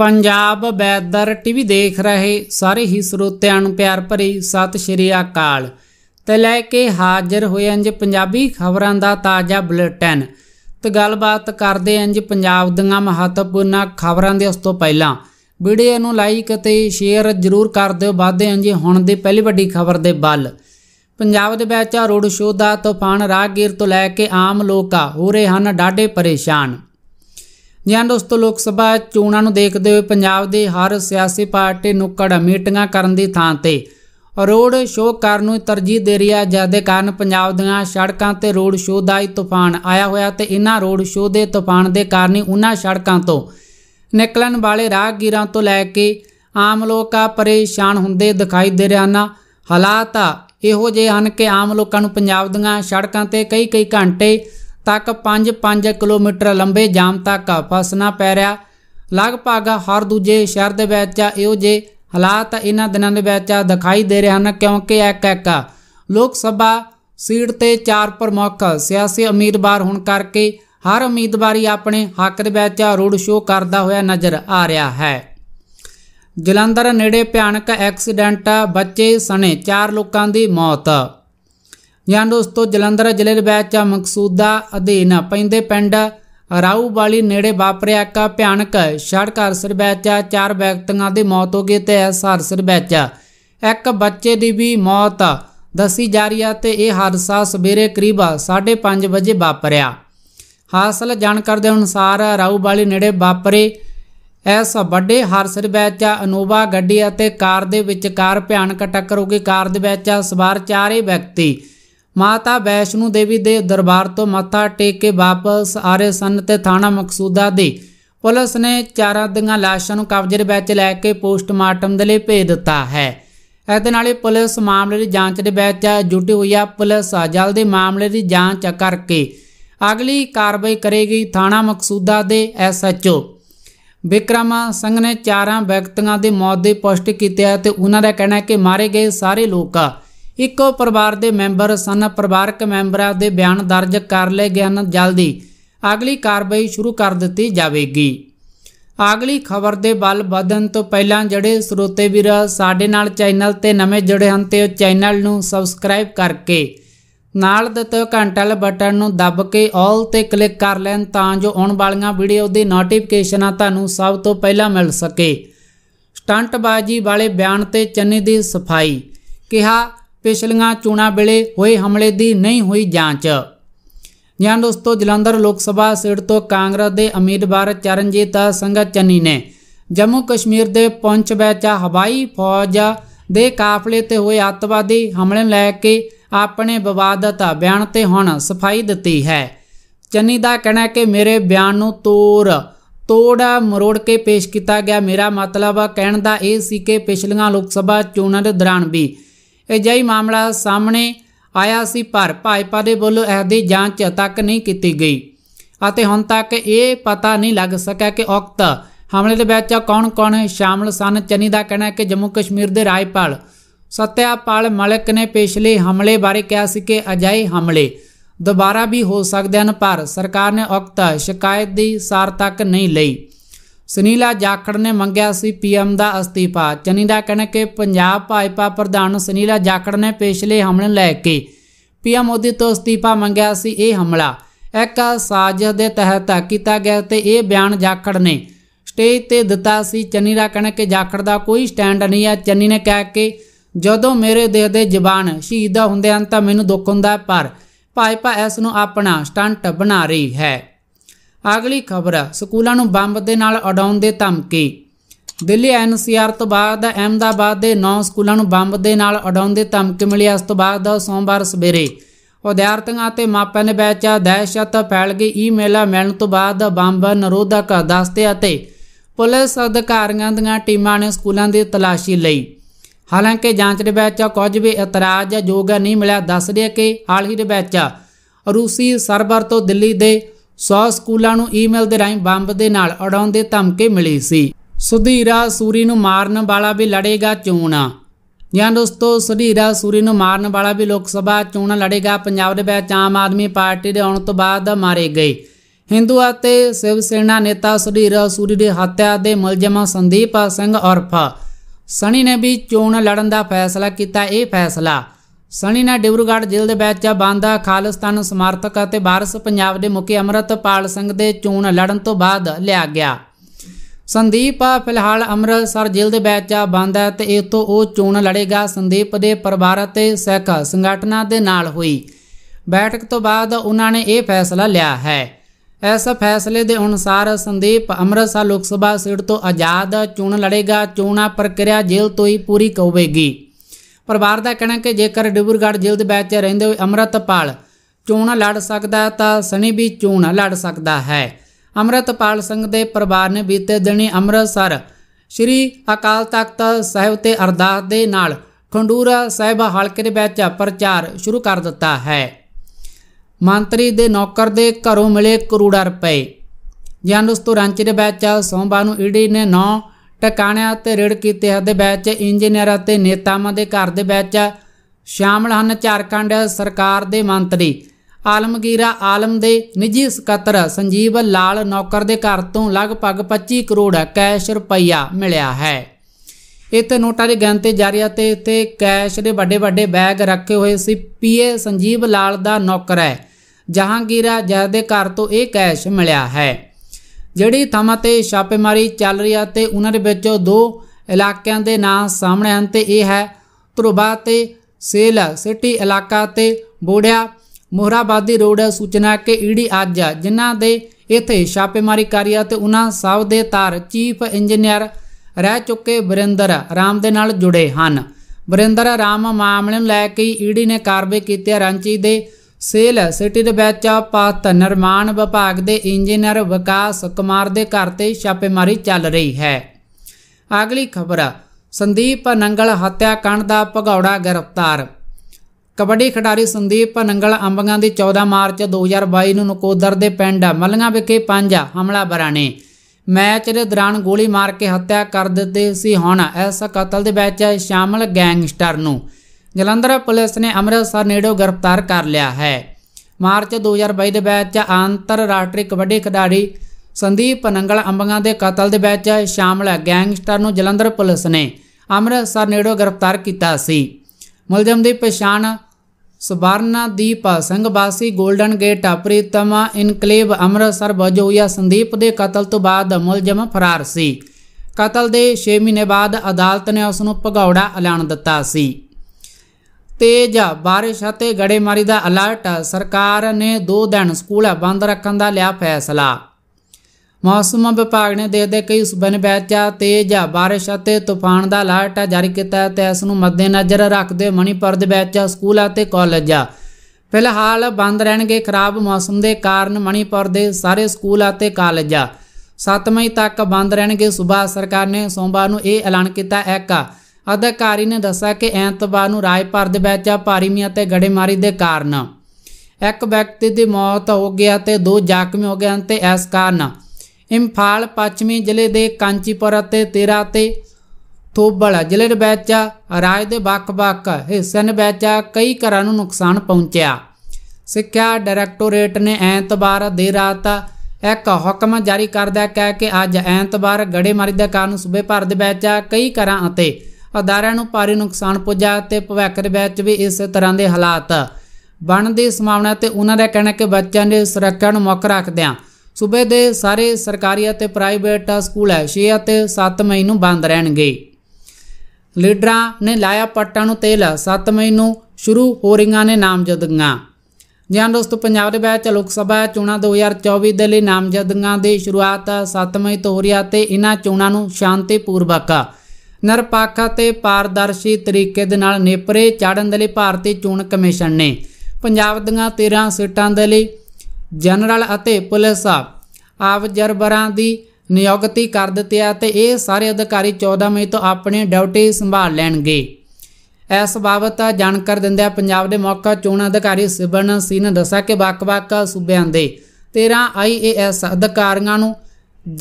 Punjab weather TV ਦੇਖ ਰਹੇ ਸਾਰੇ ਹੀ ਸਰੋਤਿਆਂ ਨੂੰ ਪਿਆਰ ਭਰੀ ਸਤਿ ਸ਼੍ਰੀ ਅਕਾਲ ਤੇ ਲੈ ਕੇ ਹਾਜ਼ਰ ਹੋਏ ਅੰਜ ਪੰਜਾਬੀ ਖਬਰਾਂ ਦਾ ਤਾਜ਼ਾ ਬੁਲੇਟਿਨ ਤੇ ਗੱਲਬਾਤ ਕਰਦੇ ਅੰਜ ਪੰਜਾਬ ਦੀਆਂ ਮਹੱਤਵਪੂਰਨ ਖਬਰਾਂ ਦੇ ਉਸ ਤੋਂ ਪਹਿਲਾਂ ਵੀਡੀਓ ਨੂੰ ਲਾਈਕ ਤੇ ਸ਼ੇਅਰ ਜ਼ਰੂਰ ਕਰ ਦਿਓ ਵਾਦੇ ਅੰਜ ਹੁਣ ਦੀ ਪਹਿਲੀ ਵੱਡੀ ਖਬਰ ਦੇ ਵੱਲ ਪੰਜਾਬ ਦੇ ਵਿੱਚ ਰੋਡ ਸ਼ੋਅ ਦਾ ਤੂਫਾਨ ਰਾਗੀਰ ਤੋਂ ਲੈ ਕੇ ਆਮ ਲੋਕਾਂ ਹੋ ਰਹੇ ਹਨ ਡਾਢੇ ਪਰੇਸ਼ਾਨ ਜੀ ਦੋਸਤੋ ਲੋਕ ਸਭਾ ਚੋਣਾਂ ਨੂੰ ਦੇਖਦੇ ਹੋਏ ਪੰਜਾਬ ਦੇ ਹਰ ਸਿਆਸੀ ਪਾਰਟੀ ਨੁੱਕੜ ਮੀਟਿੰਗਾਂ ਕਰਨ ਦੀ ਥਾਂ ਤੇ ਰੋਡ ਸ਼ੋਅ ਕਰਨ ਨੂੰ ਤਰਜੀਹ ਦੇ ਰਿਹਾ ਜਿਆਦੇ ਕਾਰਨ ਪੰਜਾਬ ਦੀਆਂ ਸੜਕਾਂ ਤੇ ਰੋਡ ਸ਼ੋਅ ਦਾ ਹੀ ਤੂਫਾਨ ਆਇਆ ਹੋਇਆ ਤੇ ਇਹਨਾਂ ਰੋਡ ਸ਼ੋਅ ਦੇ ਤੂਫਾਨ ਦੇ ਕਾਰਨ ਹੀ ਉਹਨਾਂ ਸੜਕਾਂ ਤੋਂ ਨਿਕਲਣ ਵਾਲੇ ਰਾਹਗੀਰਾਂ ਤੋਂ ਲੈ ਕੇ ਆਮ ਲੋਕਾਂ ਆ ਪਰੇਸ਼ਾਨ ਹੁੰਦੇ ਦਿਖਾਈ ਦੇ ਰਹੇ ਹਨ ਹਾਲਾਤ ਇਹੋ ਜਿਹੇ ਹਨ ਕਿ ਆਮ ਲੋਕਾਂ ਨੂੰ ਪੰਜਾਬ ਦੀਆਂ ਸੜਕਾਂ ਤੇ ਕਈ ਕਈ ਘੰਟੇ ਤੱਕ 5-5 ਕਿਲੋਮੀਟਰ ਲੰਬੇ ਜਾਮ ਤੱਕ ਫਸਣਾ ਪੈ ਰਿਹਾ ਲਗਭਗ ਹਰ ਦੂਜੇ ਸ਼ਹਿਰ ਦੇ ਵਿੱਚ ਇਹੋ ਜੇ ਹਾਲਾਤ ਇਹਨਾਂ ਦਿਨਾਂ ਦੇ ਵਿੱਚ ਦਿਖਾਈ ਦੇ ਰਹੇ ਹਨ ਕਿਉਂਕਿ ਇੱਕ ਇੱਕ ਲੋਕ ਸਭਾ ਸੀਟ ਤੇ ਚਾਰ ਪ੍ਰਮੁੱਖ ਸਿਆਸੀ ਉਮੀਦਵਾਰ ਹੁਣ ਕਰਕੇ ਹਰ ਉਮੀਦਵਾਰੀ ਆਪਣੇ ਹੱਕ ਦੇ ਵਿੱਚ ਰੋਡ ਸ਼ੋਅ ਕਰਦਾ ਹੋਇਆ ਨਜ਼ਰ ਆ ਰਿਹਾ ਹੈ ਜਲੰਧਰ ਨੇੜੇ ਭਿਆਨਕ ਐਕਸੀਡੈਂਟ ਬੱਚੇ ਸਣੇ ਚਾਰ ਲੋਕਾਂ ਦੀ ਮੌਤ ਜਾਂ ਦੋਸਤੋ ਜਲੰਧਰ ਜ਼ਿਲ੍ਹੇ ਦੇ ਵਿੱਚ ਮਕਸੂਦਾ ਅਧੀਨ ਪੈਂਦੇ ਪਿੰਡ ਵਾਲੀ ਨੇੜੇ ਵਾਪਰਿਆ ਇੱਕ ਭਿਆਨਕ ਸੜਕ ਹਾਦਸੇ ਵਿੱਚ ਚਾਰ ਵਿਅਕਤੀਆਂ ਦੀ ਮੌਤ ਹੋ ਗਈ ਤੇ ਇਸ ਹਾਦਸੇ ਵਿੱਚ ਇੱਕ ਬੱਚੇ ਦੀ ਵੀ ਮੌਤ ਦੱਸੀ ਜਾ ਰਹੀ ਹੈ ਤੇ ਇਹ ਹਾਦਸਾ ਸਵੇਰੇ ਕਰੀਬ 5:30 ਵਜੇ ਵਾਪਰਿਆ ਹਾਸਲ ਜਾਣਕਾਰੀ ਦੇ ਅਨੁਸਾਰ ਵਾਲੀ ਨੇੜੇ ਵਾਪਰੇ ਇਸ ਵੱਡੇ ਹਾਦਸੇ ਵਿੱਚ ਅਨੋਵਾ ਗੱਡੀ ਅਤੇ ਕਾਰ ਦੇ ਵਿਚਕਾਰ ਭਿਆਨਕ ਟੱਕਰ ਹੋ ਗਈ ਕਾਰ ਦੇ ਵਿੱਚ ਸਵਾਰ ਚਾਰੇ ਵਿਅਕਤੀ ਮਾਤਾ ਵੈਸ਼ਨੂ ਦੇਵੀ ਦੇ ਦਰਬਾਰ ਤੋਂ ਮੱਥਾ ਟੇਕ ਕੇ ਵਾਪਸ ਆ ਰਹੇ ਸਨ ਤੇ ਥਾਣਾ ਮਕਸੂਦਾ ਦੇ ਪੁਲਿਸ ਨੇ ਚਾਰਾਂ ਦੀਆਂ ਲਾਸ਼ਾਂ ਨੂੰ ਕਬਜ਼ੇ ਵਿੱਚ ਲੈ ਕੇ ਪੋਸਟਮਾਰਟਮ ਦੇ ਲਈ ਭੇਜ ਦਿੱਤਾ ਹੈ ਇਹਦੇ ਨਾਲ ਹੀ ਪੁਲਿਸ ਮਾਮਲੇ ਦੀ ਜਾਂਚ ਦੇ ਵਿੱਚ ਜੁਟੀ ਹੋਈ ਆ ਪੁਲਿਸ ਜਲਦੀ ਮਾਮਲੇ ਦੀ ਜਾਂਚ ਕਰਕੇ ਅਗਲੀ ਕਾਰਵਾਈ ਕਰੇਗੀ ਥਾਣਾ ਮਕਸੂਦਾ ਦੇ ਐਸਐਚਓ ਵਿਕਰਮ ਸਿੰਘ ਨੇ ਚਾਰਾਂ ਵਿਅਕਤੀਆਂ ਦੀ ਮੌਤ ਦੀ ਪੁਸ਼ਟੀ ਕੀਤੀ ਹੈ ਤੇ ਉਹਨਾਂ ਦਾ ਕਹਿਣਾ ਹੈ ਕਿ ਮਾਰੇ ਗਏ ਸਾਰੇ ਲੋਕਾਂ ਇੱਕੋ ਪਰਿਵਾਰ ਦੇ ਮੈਂਬਰ ਸਨ ਪਰਿਵਾਰਕ ਮੈਂਬਰਾਂ ਦੇ ਬਿਆਨ ਦਰਜ ਕਰ ਲਏ ਗਏ ਹਨ ਜਲਦੀ ਅਗਲੀ ਕਾਰਵਾਈ ਸ਼ੁਰੂ ਕਰ ਦਿੱਤੀ ਜਾਵੇਗੀ ਅਗਲੀ ਖਬਰ ਦੇ ਵੱਲ ਵਧਣ ਤੋਂ ਪਹਿਲਾਂ ਜਿਹੜੇ ਸਰੋਤੇ ਵੀਰ ਸਾਡੇ ਨਾਲ ਚੈਨਲ ਤੇ ਨਵੇਂ ਜੁੜੇ ਹਨ ਤੇ ਉਹ ਚੈਨਲ ਨੂੰ ਸਬਸਕ੍ਰਾਈਬ ਕਰਕੇ ਨਾਲ ਦਿੱਤੇ ਘੰਟਾ ਵਾਲੇ ਬਟਨ ਨੂੰ ਦਬ ਕੇ ਆਲ ਤੇ ਕਲਿੱਕ ਕਰ ਲੈਣ ਤਾਂ ਜੋ ਆਉਣ ਵਾਲੀਆਂ ਵੀਡੀਓ ਦੀ ਨੋਟੀਫਿਕੇਸ਼ਨਾਂ ਤੁਹਾਨੂੰ ਸਭ ਤੋਂ ਪਹਿਲਾਂ ਮਿਲ ਸਕੇ ਸਟੰਟਬਾਜ਼ੀ ਵਾਲੇ ਬਿਆਨ ਤੇ ਚੰਨੀ ਦੀ ਸਫਾਈ ਕਿਹਾ ਪਿਛਲੀਆਂ ਚੋਣਾਂ ਵੇਲੇ ਹੋਏ ਹਮਲੇ ਦੀ ਨਹੀਂ ਹੋਈ ਜਾਂਚ ਜਾਂ ਦੋਸਤੋ ਜਲੰਧਰ ਲੋਕ ਸਭਾ ਸੀਟ ਤੋਂ ਕਾਂਗਰਸ ਦੇ ਉਮੀਦਵਾਰ ਚਰਨਜੀਤ ਸਿੰਘ ਚੰਨੀ ਨੇ ਜੰਮੂ ਕਸ਼ਮੀਰ ਦੇ ਪੰਚ ਵਿੱਚ ਹਵਾਈ ਫੌਜ ਦੇ ਕਾਫਲੇ ਤੇ ਹੋਏ ਅੱਤਵਾਦੀ ਹਮਲੇ ਲੈ ਕੇ ਆਪਣੇ ਵਿਵਾਦਤ ਬਿਆਨ ਤੇ ਹੁਣ ਸਫਾਈ ਦਿੱਤੀ ਹੈ ਚੰਨੀ ਦਾ ਕਹਿਣਾ ਹੈ ਕਿ ਮੇਰੇ ਬਿਆਨ ਨੂੰ ਤੋੜ ਤੋੜਾ ਮਰੋੜ ਕੇ ਪੇਸ਼ ਕੀਤਾ ਗਿਆ ਮੇਰਾ ਮਤਲਬ ਕਹਿਣ ਦਾ ਇਹ ਸੀ ਕਿ ਪਿਛਲੀਆਂ ਲੋਕ ਸਭਾ ਚੋਣਾਂ ਦੇ ਦੌਰਾਨ ਵੀ ਅਜਿਹੀ ਮਾਮਲਾ ਸਾਹਮਣੇ ਆਇਆ ਸੀ ਪਰ ਭਾਜਪਾ ਦੇ ਵੱਲੋਂ ਇਸ ਦੀ ਜਾਂਚ ਤੱਕ ਨਹੀਂ ਕੀਤੀ ਗਈ ਅਤੇ ਹੁਣ ਤੱਕ ਇਹ ਪਤਾ ਨਹੀਂ ਲੱਗ ਸਕਿਆ ਕਿ ਉਕਤ ਹਮਲੇ ਦੇ ਵਿੱਚ ਕੌਣ-ਕੌਣ ਸ਼ਾਮਲ ਸਨ ਚੰਨੀ ਦਾ ਕਹਿਣਾ ਹੈ ਕਿ ਜੰਮੂ ਕਸ਼ਮੀਰ ਦੇ ਰਾਜਪਾਲ ਸਤਿਆਪਾਲ ਮਲਿਕ ਨੇ ਪਿਛਲੇ ਹਮਲੇ ਬਾਰੇ ਕਿਹਾ ਸੀ ਕਿ ਅਜਾਈ ਹਮਲੇ ਦੁਬਾਰਾ ਵੀ ਹੋ ਸਕਦੇ ਹਨ ਪਰ ਸਰਕਾਰ ਨੇ ਉਕਤ ਸ਼ਿਕਾਇਤ ਦੀ ਸਾਰ ਤੱਕ ਨਹੀਂ ਲਈ ਸੁਨੀਲਾ ਜਾਖੜ ਨੇ ਮੰਗਿਆ ਸੀ ਪੀਐਮ ਦਾ ਅਸਤੀਫਾ ਚੰਨੀ ਦਾ ਕਹਿਣਾ ਕਿ ਪੰਜਾਬ ਭਾਜਪਾ ਪ੍ਰਧਾਨ ਸੁਨੀਲਾ ਜਾਖੜ ਨੇ ਪਿਛਲੇ ਹਮਲੇ ਲੈ ਕੇ ਪੀਐਮ ਮੋਦੀ ਤੋਂ ਅਸਤੀਫਾ ਮੰਗਿਆ ਸੀ ਇਹ ਹਮਲਾ ਇੱਕ ਸਾਜ਼ਿਸ਼ ਦੇ ਤਹਿਤ ਕੀਤਾ ਗਿਆ ਤੇ ਇਹ ਬਿਆਨ ਜਾਖੜ ਨੇ ਸਟੇਜ ਤੇ ਦਿੱਤਾ ਸੀ ਚੰਨੀ ਦਾ ਕਹਿਣਾ ਕਿ ਜਾਖੜ ਦਾ ਕੋਈ ਸਟੈਂਡ ਨਹੀਂ ਹੈ ਚੰਨੀ ਨੇ ਕਹਿ ਕੇ ਜਦੋਂ ਮੇਰੇ ਦੇਹ ਦੇ ਜ਼ਬਾਨ ਸ਼ਹੀਦ ਹੁੰਦੇ ਹਨ ਤਾਂ ਮੈਨੂੰ ਦੁੱਖ ਹੁੰਦਾ ਪਰ ਭਾਜਪਾ ਇਸ ਨੂੰ ਆਪਣਾ ਸਟੰਟ ਬਣਾ ਰਹੀ ਹੈ ਅਗਲੀ ਖਬਰ ਸਕੂਲਾਂ ਨੂੰ ਬੰਬ ਦੇ ਨਾਲ ਅਡਾਉਣ ਦੇ ਧਮਕੀ ਦਿੱਲੀ ਐਨਸੀਆਰ ਤੋਂ ਬਾਅਦ ਅਹਿਮਦਾਬਾਦ ਦੇ 9 ਸਕੂਲਾਂ ਨੂੰ ਬੰਬ ਦੇ ਨਾਲ ਅਡਾਉਣ ਦੇ ਧਮਕੀ ਮਿਲੀ ਇਸ ਤੋਂ ਬਾਅਦ ਸੋਮਵਾਰ ਸਵੇਰੇ ਵਿਦਿਆਰਥੀਆਂ ਤੇ ਮਾਪਿਆਂ ਦੇ ਵਿੱਚ ਦਹਿਸ਼ਤ ਫੈਲ ਗਈ ਈਮੇਲ ਮਿਲਣ ਤੋਂ ਬਾਅਦ ਬੰਬ ਨਿਰੋਧਕ ਦਸਤੇ ਅਤੇ ਪੁਲਿਸ ਅਧਿਕਾਰੀਆਂ ਦੀਆਂ ਟੀਮਾਂ ਨੇ ਸਕੂਲਾਂ ਦੀ ਤਲਾਸ਼ੀ ਲਈ ਹਾਲਾਂਕਿ ਜਾਂਚ ਦੇ ਵਿੱਚ ਕੁਝ ਵੀ ਇਤਰਾਜ਼ ਜੋਗਾ ਨਹੀਂ ਮਿਲਿਆ ਦੱਸਦੇ ਕਿ ਹਾਲ ਹੀ ਦੇ ਵਿੱਚ ਰੂਸੀ ਸਰਵਰ ਤੋਂ ਦਿੱਲੀ ਦੇ 100 ਸਕੂਲਾਂ ਨੂੰ ਈਮੇਲ ਦੇ ਰਾਹੀਂ ਬੰਬ ਦੇ ਨਾਲ ਉਡਾਉਣ ਦੇ ਧਮਕੇ ਮਿਲੇ ਸੀ ਸੁਧੀਰਾ ਸੂਰੀ ਨੂੰ ਮਾਰਨ ਵਾਲਾ ਵੀ ਲੜੇਗਾ ਚੋਣਾਂ ਜਾਂ ਦੋਸਤੋ ਸੁਧੀਰਾ ਸੂਰੀ ਨੂੰ ਮਾਰਨ ਵਾਲਾ ਵੀ ਲੋਕ ਸਭਾ ਚੋਣਾਂ ਲੜੇਗਾ ਪੰਜਾਬ ਦੇ ਵਿੱਚ ਆਮ ਆਦਮੀ ਪਾਰਟੀ ਦੇ ਆਉਣ ਤੋਂ ਬਾਅਦ ਮਾਰੇ ਗਏ ਹਿੰਦੂ ਅਤੇ ਸਿਵ ਸੈਨਾ ਨੇਤਾ ਸੁਧੀਰਾ ਸੂਰੀ ਦੇ ਹੱਤਿਆ ਦੇ ਮਲਜ਼ਮ ਸੰਦੀਪ ਸਿੰਘ ਔਰਫਾ ਸਣੀ ਨੇ ਵੀ ਚੋਣ ਲੜਨ ਦਾ ਫੈਸਲਾ ਕੀਤਾ ਇਹ ਫੈਸਲਾ ਸਣੀ ਨਾ ਡਿਬਰੂਗੜ੍ਹ ਜ਼ਿਲ੍ਹੇ ਦੇ ਵਿੱਚ ਬਾਂਦਾ ਖਾਲਿਸਤਾਨ ਨੂੰ ਸਮਰਥਕ ਅਤੇ ਵਾਰਸ ਪੰਜਾਬ ਦੇ ਮੁਖੀ ਅਮਰਤਪਾਲ ਸਿੰਘ ਦੇ ਚੋਣ ਲੜਨ ਤੋਂ ਬਾਅਦ ਲਿਆ ਗਿਆ ਸੰਦੀਪ ਫਿਲਹਾਲ ਅੰਮ੍ਰਿਤਸਰ ਜ਼ਿਲ੍ਹੇ ਦੇ ਵਿੱਚ ਬਾਂਦਾ ਤੇ ਇਥੋਂ ਉਹ ਚੋਣ ਲੜੇਗਾ ਸੰਦੀਪ ਦੇ ਪਰਿਵਾਰ ਅਤੇ ਸਿੱਖ ਸੰਗਠਨਾਂ ਦੇ ਨਾਲ ਹੋਈ ਬੈਠਕ ਤੋਂ ਬਾਅਦ ਉਹਨਾਂ ਨੇ ਇਹ ਫੈਸਲਾ ਲਿਆ ਹੈ ਇਸ ਫੈਸਲੇ ਦੇ ਅਨੁਸਾਰ ਸੰਦੀਪ ਅੰਮ੍ਰਿਤਸਰ ਲੋਕ ਸਭਾ ਸੀਟ ਤੋਂ ਆਜ਼ਾਦ ਚੋਣ ਲੜੇਗਾ ਚੋਣਾਂ ਪ੍ਰਕਿਰਿਆ ਜੇਲ੍ਹ ਤੋਂ ਹੀ ਪੂਰੀ ਹੋਵੇਗੀ ਪਰਿਵਾਰ ਦਾ ਕਹਿਣਾ ਕਿ ਜੇਕਰ ਡਿਬਰਗੜ੍ਹ ਜ਼ਿਲ੍ਹੇ ਦੇ ਵਿੱਚ ਰਹਿੰਦੇ ਹੋਏ ਅਮਰਤਪਾਲ ਚੋਣਾਂ ਲੜ ਸਕਦਾ ਤਾਂ ਸਣੀ ਵੀ ਚੋਣਾਂ ਲੜ ਸਕਦਾ ਹੈ ਅਮਰਤਪਾਲ ਸਿੰਘ ਦੇ ਪਰਿਵਾਰ ਨੇ ਬੀਤੇ ਦਿਨੀ ਅੰਮ੍ਰਿਤਸਰ ਸ੍ਰੀ ਅਕਾਲ ਤਖਤ ਸਾਹਿਬ ਤੇ ਅਰਦਾਸ ਦੇ ਨਾਲ ਖੰਡੂਰਾ ਸਾਹਿਬ ਹਲਕੇ ਦੇ ਵਿੱਚ ਪ੍ਰਚਾਰ ਸ਼ੁਰੂ ਕਰ ਦਿੱਤਾ ਹੈ ਮੰਤਰੀ ਦੇ ਨੌਕਰ ਦੇ ਘਰੋਂ ਮਿਲੇ ਕਰੋੜਾ ਰੁਪਏ ਜਾਂ ਦੋਸਤੋ ਰਾਂਚੀ ਦੇ ਵਿੱਚ ਸੋਮਵਾਰ ਨੂੰ ਈਡੀ ਨੇ 9 ਟਿਕਾਣਿਆਂ ਤੇ ਰੇਡ ਕੀਤੇ ਹਦੇ ਵਿੱਚ ਇੰਜੀਨੀਅਰ ਅਤੇ ਨੇਤਾਵਾਂ ਦੇ ਘਰ ਦੇ ਵਿੱਚ ਸ਼ਾਮਲ ਹਨ ਝਾਰਖੰਡ ਸਰਕਾਰ ਦੇ ਮੰਤਰੀ ਆਲਮਗੀਰਾ ਆਲਮ ਦੇ ਨਿੱਜੀ ਸਕੱਤਰ ਸੰਜੀਵ ਲਾਲ ਨੌਕਰ ਦੇ ਘਰ ਤੋਂ ਲਗਭਗ 25 ਕਰੋੜ ਕੈਸ਼ ਰੁਪਈਆ ਮਿਲਿਆ ਹੈ ਇੱਥੇ ਨੋਟਾਂ ਦੀ ਗਿਣਤੀ ਜਾਰੀ ਅਤੇ ਇੱਥੇ ਕੈਸ਼ ਦੇ ਵੱਡੇ ਵੱਡੇ ਬੈਗ ਰੱਖੇ ਹੋਏ ਸੀ ਪੀਏ ਸੰਜੀਵ ਲਾਲ ਦਾ ਨੌਕਰ ਹੈ ਜਹਾਂਗੀਰਾ ਜਹ ਦੇ ਘਰ ਤੋਂ ਇਹ ਕੈਸ਼ ਮਿਲਿਆ ਹੈ ਜਿਹੜੀ ਥਾਂ ਤੇ ਛਾਪੇਮਾਰੀ ਚੱਲ ਰਹੀ ਹੈ ਤੇ ਉਹਨਾਂ ਦੇ ਵਿੱਚੋਂ ਦੋ ਇਲਾਕਿਆਂ ਦੇ ਨਾਂ ਸਾਹਮਣੇ ਹਨ ਤੇ ਇਹ ਹੈ ਧਰੁਬਾ ਤੇ ਸੇਲ ਸਿਟੀ ਇਲਾਕਾ ਤੇ ਬੋੜਿਆ ਮੋਹਰਾਬਾਦੀ ਰੋਡ ਸੂਚਨਾ ਕਿ ਈਡੀ ਅੱਜ ਜਿਨ੍ਹਾਂ ਦੇ ਇੱਥੇ ਛਾਪੇਮਾਰੀ ਕਰੀ ਤੇ ਉਹਨਾਂ ਸਭ ਦੇ ਤਾਰ ਚੀਫ ਇੰਜੀਨੀਅਰ ਰਹਿ ਚੁੱਕੇ ਬਰਿੰਦਰ ਆਰਾਮ ਦੇ ਨਾਲ ਜੁੜੇ ਹਨ ਬਰਿੰਦਰ ਆਰਾਮ ਮਾਮਲੇ ਨੂੰ ਲੈ ਕੇ ਈਡੀ ਨੇ ਕਾਰਵਾਈ ਕੀਤੀ ਰਾਂਚੀ ਦੇ ਸੇਲ ਸਿਟੀ ਦੇ ਵਿੱਚ ਪਥ ਨਿਰਮਾਣ ਵਿਭਾਗ ਦੇ ਇੰਜੀਨੀਅਰ ਵਿਕਾਸ ਕੁਮਾਰ ਦੇ ਘਰ ਤੇ ਛਾਪੇਮਾਰੀ ਚੱਲ ਰਹੀ ਹੈ ਅਗਲੀ ਖਬਰ ਸੰਦੀਪ ਨੰਗਲ ਹੱਤਿਆ ਕਾਂਡ ਦਾ ਭਗੌੜਾ ਗ੍ਰਿਫਤਾਰ ਕਬੱਡੀ ਖਿਡਾਰੀ ਸੰਦੀਪ ਨੰਗਲ ਅੰਬਗਾਂ ਦੀ 14 ਮਾਰਚ 2022 ਨੂੰ ਨਕੋਦਰ ਦੇ ਪਿੰਡ ਮੱਲੀਆਂ ਵਿਖੇ ਪੰਜ ਹਮਲਾਵਰਾਂ ਨੇ ਮੈਚ ਦੇ ਦੌਰਾਨ ਗੋਲੀ ਮਾਰ ਕੇ ਹੱਤਿਆ ਕਰ ਦਿੱਤੀ ਸੀ ਹੁਣ ਇਸ ਕਤਲ ਦੇ ਵਿੱਚ ਸ਼ਾਮਲ ਗੈਂਗਸਟਰ ਨੂੰ ਜਲੰਧਰ ਪੁਲਿਸ ਨੇ ਅੰਮ੍ਰਿਤਸਰ ਨੇੜੋਂ ਗ੍ਰਿਫਤਾਰ ਕਰ ਲਿਆ ਹੈ ਮਾਰਚ 2022 ਦੇ ਵਿੱਚ ਅੰਤਰਰਾਸ਼ਟਰੀ ਕਬੱਡੀ ਖਿਡਾਰੀ ਸੰਦੀਪ ਪਨੰਗਲ ਅੰਬੰਗਾ ਦੇ ਕਤਲ ਦੇ ਵਿੱਚ ਸ਼ਾਮਲ ਗੈਂਗਸਟਰ ਨੂੰ ਜਲੰਧਰ ਪੁਲਿਸ ਨੇ ਅੰਮ੍ਰਿਤਸਰ ਨੇੜੋਂ ਗ੍ਰਿਫਤਾਰ ਕੀਤਾ ਸੀ ਮੁਲਜ਼ਮ ਦੀ ਪਛਾਣ ਸਵਰਨਦੀਪ ਸਿੰਘ ਵਾਸੀ golden gate Pritam enclave Amritsar ਵਜੋਂ ਹੋਇਆ ਸੰਦੀਪ ਦੇ ਕਤਲ ਤੋਂ ਬਾਅਦ ਮੁਲਜ਼ਮ ਫਰਾਰ ਸੀ ਕਤਲ ਦੇ 6 ਮਹੀਨੇ ਬਾਅਦ ਅਦਾਲਤ ਨੇ ਉਸ ਨੂੰ ਭਗੌੜਾ ਐਲਾਨ ਦਿੱਤਾ ਸੀ ਤੇਜ਼ بارش ਅਤੇ ਗੜੇਮਾਰੀ ਦਾ ਅਲਰਟ ਸਰਕਾਰ ਨੇ 2 ਦਿਨ ਸਕੂਲ ਬੰਦ ਰੱਖਣ ਦਾ ਲਿਆ ਫੈਸਲਾ ਮੌਸਮ ਵਿਭਾਗ ਨੇ ਦੇਸ਼ ਦੇ ਕਈ ਸੂਬਿਆਂ ਵਿੱਚ ਤੇਜ਼ بارش ਅਤੇ ਤੂਫਾਨ ਦਾ ਅਲਰਟ ਜਾਰੀ ਕੀਤਾ ਤੇ ਇਸ ਨੂੰ ਮੱਦੇਨਜ਼ਰ ਰੱਖਦੇ ਮਣੀਪੁਰ ਦੇ ਵਿੱਚ ਸਕੂਲ ਅਤੇ ਕਾਲਜ ਫਿਲਹਾਲ ਬੰਦ ਰਹਿਣਗੇ ਖਰਾਬ ਮੌਸਮ ਦੇ ਕਾਰਨ ਮਣੀਪੁਰ ਦੇ ਸਾਰੇ ਸਕੂਲ ਅਤੇ ਕਾਲਜ 7 ਮਈ ਤੱਕ ਬੰਦ ਰਹਿਣਗੇ ਸੂਬਾ ਸਰਕਾਰ ਨੇ ਸੋਮਵਾਰ ਨੂੰ ਇਹ ਐਲਾਨ ਕੀਤਾ ਹੈ ਕਿ ਅਧਿਕਾਰੀ ਨੇ ਦੱਸਿਆ ਕਿ ਐਤਵਾਰ ਨੂੰ ਰਾਜ ਦੇ ਵਿੱਚ ਭਾਰੀ ਮੀਂਹ ਅਤੇ ਗੜੇਮਾਰੀ ਦੇ ਕਾਰਨ ਇੱਕ ਵਿਅਕਤੀ ਦੀ ਮੌਤ ਹੋ ਗਈ ਅਤੇ ਦੋ ਜ਼ਖਮੀ ਹੋ ਗਏ ਤੇ ਇਸ ਕਾਰਨ ਇੰਫਾਲ ਪੱਛਮੀ ਜ਼ਿਲ੍ਹੇ ਦੇ ਕਾਂਚੀਪੁਰ ਅਤੇ ਤੇਰਾ ਤੇ ਥੋਬਲ ਜ਼ਿਲ੍ਹੇ ਦੇ ਵਿੱਚ ਰਾਜ ਦੇ ਬੱਕ-ਬੱਕ ਹਿੱਸਿਆਂ ਵਿੱਚ ਕਈ ਘਰਾਂ ਨੂੰ ਨੁਕਸਾਨ ਪਹੁੰਚਿਆ ਸਿੱਖਿਆ ਡਾਇਰੈਕਟੋਰੇਟ ਨੇ ਐਤਵਾਰ ਦੇ ਰਾਤ ਇੱਕ ਹੁਕਮ ਜਾਰੀ ਕਰਦਾ ਕਹਿ ਕਿ ਅੱਜ ਐਤਵਾਰ ਗੜੇਮਾਰੀ ਦੇ ਕਾਰਨ ਸੂਬੇ ਭਰ ਦੇ ਵਿੱਚ ਕਈ ਘਰਾਂ ਅਤੇ ਅਦਾਰਿਆਂ ਨੂੰ ਭਾਰੀ ਨੁਕਸਾਨ ਪੁੱਜਾ ਤੇ ਭਵਿੱਖ ਵਿੱਚ ਵੀ ਇਸ ਤਰ੍ਹਾਂ ਦੇ ਹਾਲਾਤ ਬਣ ਦੇ ਸਮਾਵਣਾ ਤੇ ਉਹਨਾਂ ਦਾ ਕਹਿਣਾ ਕਿ ਬੱਚਿਆਂ ਦੇ ਸੁਰੱਖਿਆ ਨੂੰ ਮੁੱਖ ਰੱਖਦਿਆਂ ਸੂਬੇ ਦੇ ਸਾਰੇ ਸਰਕਾਰੀ ਅਤੇ ਪ੍ਰਾਈਵੇਟ ਸਕੂਲ ਹੈ 6 ਅਤੇ 7 ਮਈ ਨੂੰ ਬੰਦ ਰਹਿਣਗੇ ਲੀਡਰਾਂ ਨੇ ਲਾਇਆ ਪੱਟਾਂ ਨੂੰ ਤੇਲ 7 ਮਈ ਨੂੰ ਸ਼ੁਰੂ ਹੋ ਰਹੀਆਂ ਨੇ ਨਾਮਜ਼ਦਗੀਆਂ ਜਿਆਂ ਦੋਸਤੋ ਪੰਜਾਬ ਦੇ ਵਿੱਚ ਲੋਕ ਸਭਾ ਚੋਣਾਂ 2024 ਦੇ ਲਈ ਨਾਮਜ਼ਦਗੀਆਂ ਦੀ ਸ਼ੁਰੂਆਤ 7 ਮਈ ਤੋਂ ਹੋ ਰਹੀ ਹੈ ਤੇ ਇਹਨਾਂ ਚੋਣਾਂ ਨੂੰ ਸ਼ਾਂਤੀਪੂਰਵਕ ਨਿਰਪੱਖ ਅਤੇ ਪਾਰਦਰਸ਼ੀ ਤਰੀਕੇ ਦੇ ਨਾਲ ਨੇਪਰੇ ਚਾੜਨ ਦੇ ਲਈ ਭਾਰਤੀ ਚੋਣ ਕਮਿਸ਼ਨ ਨੇ ਪੰਜਾਬ ਦੀਆਂ 13 ਸੀਟਾਂ ਦੇ ਲਈ ਜਨਰਲ ਅਤੇ ਪੁਲਿਸ ਆਬਜ਼ਰਵਰਾਂ ਦੀ ਨਿਯੁਕਤੀ ਕਰ ਦਿੱਤੀ ਹੈ ਤੇ ਇਹ ਸਾਰੇ ਅਧਿਕਾਰੀ 14 ਮਈ ਤੋਂ ਆਪਣੀ ਡਿਊਟੀ ਸੰਭਾਲ ਲੈਣਗੇ ਇਸ ਬਾਬਤ ਜਾਣਕਾਰੀ ਦਿੰਦਿਆਂ ਪੰਜਾਬ ਦੇ ਮੁੱਖ ਚੋਣ ਅਧਿਕਾਰੀ ਸਿਬਨ ਸਿੰਘ ਨੇ ਦੱਸਿਆ ਕਿ ਵੱਖ-ਵੱਖ ਸੂਬਿਆਂ ਦੇ 13 ਆਈਏਐਸ ਅਧਿਕਾਰੀਆਂ ਨੂੰ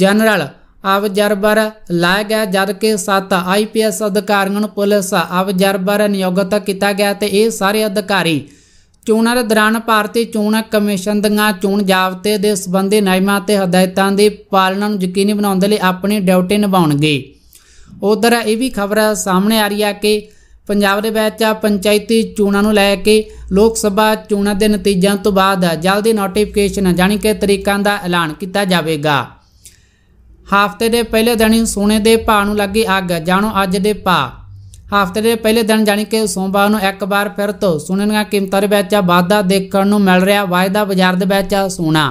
ਜਨਰਲ ਆਬਜ਼ਰਵਰ ਲਾਇ ਗਿਆ ਜਦ ਕਿ 7 ਆਈਪੀਐਸ ਅਧਿਕਾਰੀਆਂ ਨੂੰ ਪੁਲਿਸ ਆਬਜ਼ਰਵਰ ਨਿਯੁਕਤ ਕੀਤਾ ਗਿਆ ਤੇ ਇਹ ਸਾਰੇ ਅਧਿਕਾਰੀ ਚੋਣਾਂ ਦੇ ਦੌਰਾਨ ਭਾਰਤੀ ਚੋਣ ਕਮਿਸ਼ਨ ਦੀਆਂ ਚੋਣ ਜਾਬਤੇ ਦੇ ਸੰਬੰਧੀ ਨਿਯਮਾਂ ਤੇ ਹਦਾਇਤਾਂ ਦੀ ਪਾਲਣਾ ਨੂੰ ਯਕੀਨੀ ਬਣਾਉਣ ਦੇ ਲਈ ਆਪਣੀ ਡਿਊਟੀ ਨਿਭਾਉਣਗੇ ਉਧਰ ਇਹ ਵੀ ਖਬਰ ਸਾਹਮਣੇ ਆ ਰਹੀ ਹੈ ਕਿ ਪੰਜਾਬ ਦੇ ਵਿੱਚ ਪੰਚਾਇਤੀ ਚੋਣਾਂ ਨੂੰ ਲੈ ਕੇ ਲੋਕ ਸਭਾ ਚੋਣਾਂ ਦੇ ਨਤੀਜਿਆਂ ਤੋਂ ਬਾਅਦ ਜਲਦੀ ਨੋਟੀਫਿਕੇਸ਼ਨ ਜਾਨੀ ਕਿ ਤਰੀਕਾਂ ਦਾ ਐਲਾਨ ਕੀਤਾ ਜਾਵੇਗਾ ਹਫ਼ਤੇ ਦੇ ਪਹਿਲੇ ਦਿਨ ਹੀ ਸੋਨੇ ਦੇ ਭਾਅ ਨੂੰ ਲੱਗੀ ਅੱਗ ਜਾਣੋ ਅੱਜ ਦੇ ਭਾਅ ਹਫ਼ਤੇ ਦੇ ਪਹਿਲੇ ਦਿਨ ਜਾਨੀ ਕਿ ਸੋਮਵਾਰ ਨੂੰ ਇੱਕ ਵਾਰ ਫਿਰ ਤੋਂ ਸੋਨੇ ਦੀਆਂ ਕੀਮਤਾਂ ਦੇ ਵਿੱਚ ਵਾਧਾ ਦੇਖਣ ਨੂੰ ਮਿਲ ਰਿਹਾ ਵਾਅਦਾ ਬਾਜ਼ਾਰ ਦੇ ਵਿੱਚ ਸੋਨਾ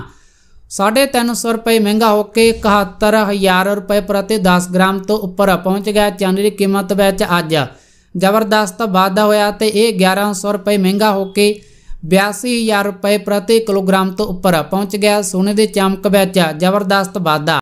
350 ਰੁਪਏ ਮਹਿੰਗਾ ਹੋ ਕੇ 71000 ਰੁਪਏ ਪ੍ਰਤੀ 10 ਗ੍ਰਾਮ ਤੋਂ ਉੱਪਰ ਪਹੁੰਚ ਗਿਆ ਚਾਂਦੀ ਦੀ ਕੀਮਤ ਵਿੱਚ ਅੱਜ ਜ਼ਬਰਦਸਤ ਵਾਧਾ ਹੋਇਆ ਤੇ ਇਹ 1100 ਰੁਪਏ ਮਹਿੰਗਾ ਹੋ ਕੇ 82000 ਰੁਪਏ ਪ੍ਰਤੀ ਕਿਲੋਗ੍ਰਾਮ ਤੋਂ ਉੱਪਰ ਪਹੁੰਚ ਗਿਆ ਸੋਨੇ ਦੇ ਚਮਕ ਵਿੱਚ ਜ਼ਬਰਦਸਤ ਵਾਧਾ